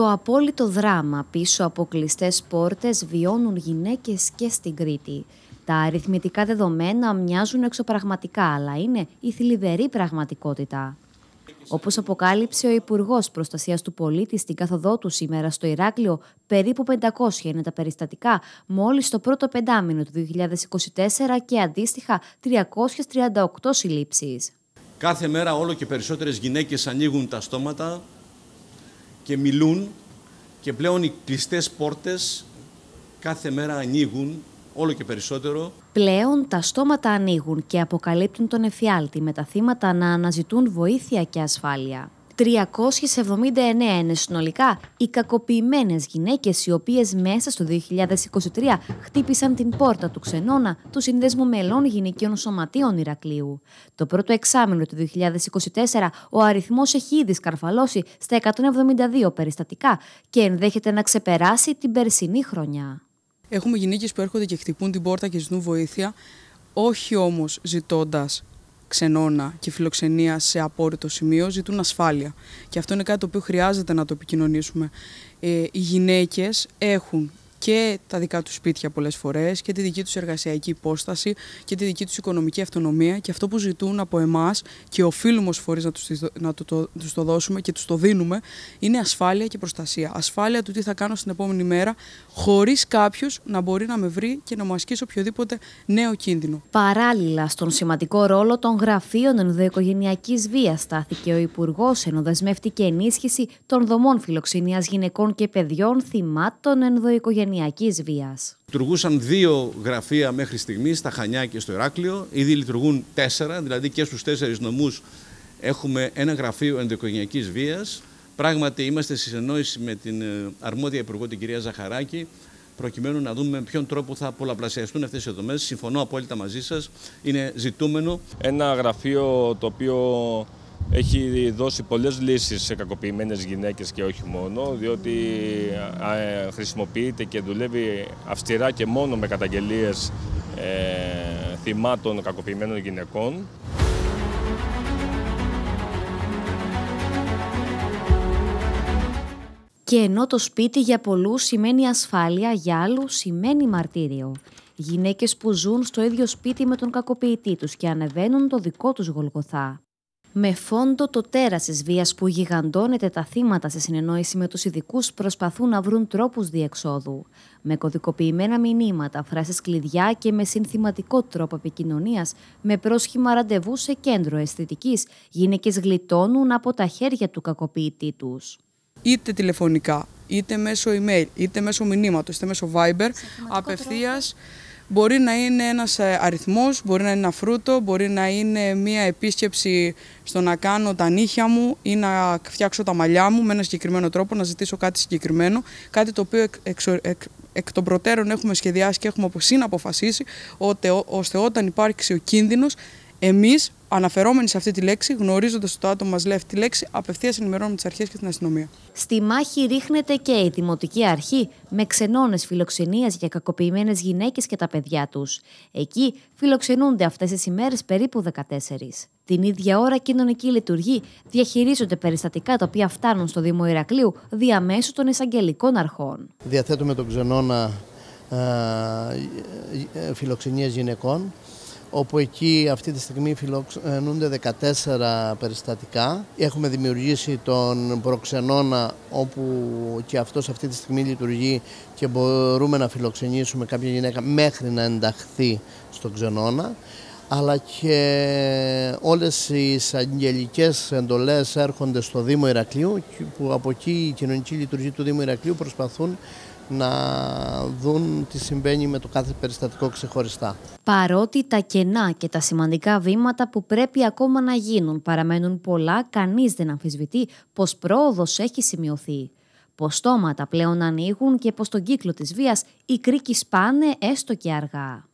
Το απόλυτο δράμα πίσω από κλειστές πόρτες βιώνουν γυναίκες και στην Κρήτη. Τα αριθμητικά δεδομένα μοιάζουν εξωπραγματικά, αλλά είναι η θλιβερή πραγματικότητα. Όπως αποκάλυψε ο Υπουργός Προστασίας του Πολίτη στην καθοδό του σήμερα στο Ηράκλειο, περίπου 500 είναι τα περιστατικά μόλις το πρώτο πεντάμινο του 2024 και αντίστοιχα 338 συλλήψεις. Κάθε μέρα όλο και περισσότερες γυναίκες ανοίγουν τα στόματα και μιλούν και πλέον οι κλειστές πόρτες κάθε μέρα ανοίγουν όλο και περισσότερο. Πλέον τα στόματα ανοίγουν και αποκαλύπτουν τον εφιάλτη με τα θύματα να αναζητούν βοήθεια και ασφάλεια. 379 είναι συνολικά οι κακοποιημένες γυναίκες οι οποίες μέσα στο 2023 χτύπησαν την πόρτα του ξενώνα του Συνδέσμου Μελών Γυναικείων Σωματείων Ηρακλείου. Το πρώτο εξάμεινο του 2024 ο αριθμός έχει ήδη σκαρφαλώσει στα 172 περιστατικά και ενδέχεται να ξεπεράσει την περσινή χρονιά. Έχουμε γυναίκες που έρχονται και χτυπούν την πόρτα και ζητούν βοήθεια, όχι όμως ζητώντας ξενώνα και φιλοξενία σε απόρριτο σημείο ζητούν ασφάλεια. Και αυτό είναι κάτι το οποίο χρειάζεται να το επικοινωνήσουμε. Ε, οι γυναίκες έχουν και τα δικά τους σπίτια πολλές φορές και τη δική τους εργασιακή υπόσταση και τη δική τους οικονομική αυτονομία. Και αυτό που ζητούν από εμάς και οφείλουμε ως φορείς να τους να το, το, τους το δώσουμε και τους το δίνουμε είναι ασφάλεια και προστασία. Ασφάλεια του τι θα κάνω στην επόμενη μέρα, χωρίς κάποιος να μπορεί να με βρει και να μου ασκήσει οποιοδήποτε νέο κίνδυνο. Παράλληλα, στον σημαντικό ρόλο των γραφείων ενδοοικογενειακής βίας στάθηκε ο Υπουργός, ενώ δεσμεύτηκε ενίσχυση των δομών φιλοξενίας γυναικών και παιδιών θυμάτων ενδοοικογενειακή Λειτουργούσαν δύο γραφεία μέχρι στιγμής, στα Χανιά και στο Ηράκλειο. Ήδη λειτουργούν τέσσερα, δηλαδή και στους τέσσερις νομούς έχουμε ένα γραφείο ενδοοικογενειακής βίας. Πράγματι είμαστε σε συνεννόηση με την ε, αρμόδια υπουργό την κυρία Ζαχαράκη προκειμένου να δούμε με ποιον τρόπο θα πολλαπλασιαστούν αυτές οι δομέ. Συμφωνώ απόλυτα μαζί σας, είναι ζητούμενο. Ένα γραφείο το οποίο έχει δώσει πολλές λύσεις σε κακοποιημένες γυναίκες και όχι μόνο, διότι ε, χρησιμοποιείται και δουλεύει αυστηρά και μόνο με καταγγελίες ε, θυμάτων κακοποιημένων γυναικών. Και ενώ το σπίτι για πολλούς σημαίνει ασφάλεια, για άλλους σημαίνει μαρτύριο. Γυναίκες που ζουν στο ίδιο σπίτι με τον κακοποιητή τους και ανεβαίνουν το δικό τους γολγοθά με φόντο το τέρας της βίας που γιγαντώνεται τα θύματα σε συνεννόηση με τους ειδικούς προσπαθούν να βρουν τρόπους διεξόδου. Με κωδικοποιημένα μηνύματα, φράσεις κλειδιά και με συνθηματικό τρόπο επικοινωνίας, με πρόσχημα ραντεβού σε κέντρο αισθητικής, Γυναίκες γλιτώνουν από τα χέρια του κακοποιητή τους. Είτε τηλεφωνικά, είτε μέσω email, είτε μέσω μηνύματος, είτε μέσω Viber, απευθείας. Μπορεί να είναι ένας ε, αριθμός, μπορεί να είναι ένα φρούτο, μπορεί να είναι μία επίσκεψη στο να κάνω τα νύχια μου ή να φτιάξω τα μαλλιά μου με ένα συγκεκριμένο τρόπο, να ζητήσω κάτι συγκεκριμένο, κάτι το οποίο εκ, των προτέρων έχουμε σχεδιάσει και έχουμε συναποφασίσει, ώστε όταν υπάρξει ο κίνδυνος, εμείς Αναφερόμενοι σε αυτή τη λέξη, γνωρίζοντας το άτομο μας λέει αυτή τη λέξη, απευθείας ενημερώνουμε τις αρχές και την αστυνομία. Στη μάχη ρίχνεται και η Δημοτική Αρχή με ξενώνες φιλοξενία για κακοποιημένες γυναίκες και τα παιδιά τους. Εκεί φιλοξενούνται αυτές τις ημέρες περίπου 14. Την ίδια ώρα, κοινωνική λειτουργή διαχειρίζονται περιστατικά τα οποία φτάνουν στο Δήμο Ηρακλείου διαμέσου των εισαγγελικών αρχών. Διαθέτουμε τον ξενώνα ε, ε, φιλοξενίας γυναικών όπου εκεί αυτή τη στιγμή φιλοξενούνται 14 περιστατικά. Έχουμε δημιουργήσει τον προξενώνα όπου και αυτός αυτή τη στιγμή λειτουργεί και μπορούμε να φιλοξενήσουμε κάποια γυναίκα μέχρι να ενταχθεί στον ξενώνα αλλά και όλες οι εισαγγελικέ εντολές έρχονται στο Δήμο Ηρακλείου που από εκεί η κοινωνική λειτουργία του Δήμου Ηρακλείου προσπαθούν να δουν τι συμβαίνει με το κάθε περιστατικό ξεχωριστά. Παρότι τα κενά και τα σημαντικά βήματα που πρέπει ακόμα να γίνουν παραμένουν πολλά, κανείς δεν αμφισβητεί πώ πρόοδος έχει σημειωθεί. Πώ στόματα πλέον ανοίγουν και πως στον κύκλο της βίας οι κρίκοι σπάνε έστω και αργά.